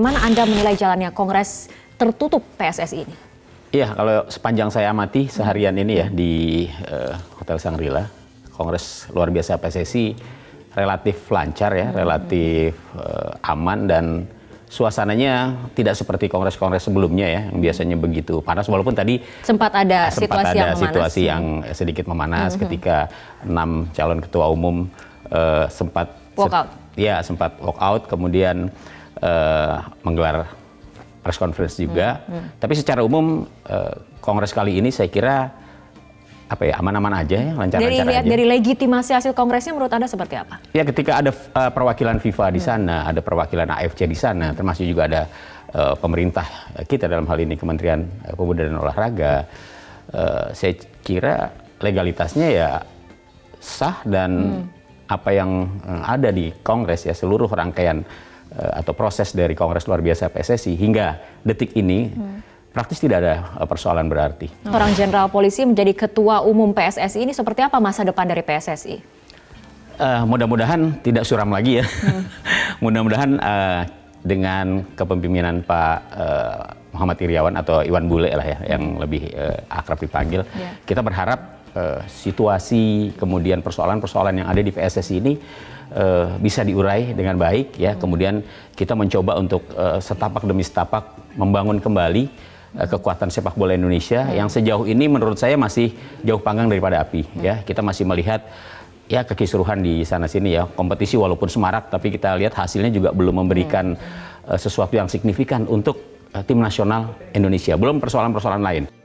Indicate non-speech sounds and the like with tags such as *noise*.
Bagaimana Anda menilai jalannya Kongres tertutup PSSI ini? Iya, kalau sepanjang saya amati hmm. seharian ini ya di uh, Hotel Sangrila, Kongres luar biasa PSSI relatif lancar ya, hmm. relatif uh, aman dan suasananya tidak seperti kongres-kongres sebelumnya ya, yang biasanya begitu panas. Walaupun tadi sempat ada eh, sempat situasi, ada yang, situasi yang sedikit memanas hmm. ketika enam calon ketua umum uh, sempat walk out. ya, sempat walk out, kemudian uh, menggelar press conference juga. Hmm, hmm. Tapi secara umum uh, kongres kali ini saya kira apa ya aman-aman aja ya lancar-lancar dari, aja. Dari legitimasi hasil kongresnya menurut anda seperti apa? Ya ketika ada uh, perwakilan FIFA di hmm. sana, ada perwakilan AFC di sana, termasuk juga ada uh, pemerintah kita dalam hal ini Kementerian Pemuda dan Olahraga, uh, saya kira legalitasnya ya sah dan hmm. apa yang ada di kongres ya seluruh rangkaian Eh, atau proses dari Kongres Luar Biasa PSSI hingga detik ini hmm. praktis tidak ada eh, persoalan berarti. Orang Jenderal Polisi menjadi Ketua Umum PSSI ini seperti apa masa depan dari PSSI? Uh, eh, mudah-mudahan tidak suram lagi ya. Hmm. *laughs* mudah-mudahan uh, dengan kepemimpinan Pak uh, Muhammad Iriawan atau Iwan Bule lah ya, yang lebih uh, akrab dipanggil, yeah. kita berharap uh, situasi kemudian persoalan-persoalan yang ada di PSSI ini uh, bisa diurai dengan baik ya hmm. kemudian kita mencoba untuk uh, setapak demi setapak membangun kembali kekuatan sepak bola Indonesia hmm. yang sejauh ini menurut saya masih jauh panggang daripada api hmm. ya kita masih melihat ya kekisruhan di sana sini ya kompetisi walaupun semarak tapi kita lihat hasilnya juga belum memberikan hmm. uh, sesuatu yang signifikan untuk uh, tim nasional Indonesia belum persoalan-persoalan lain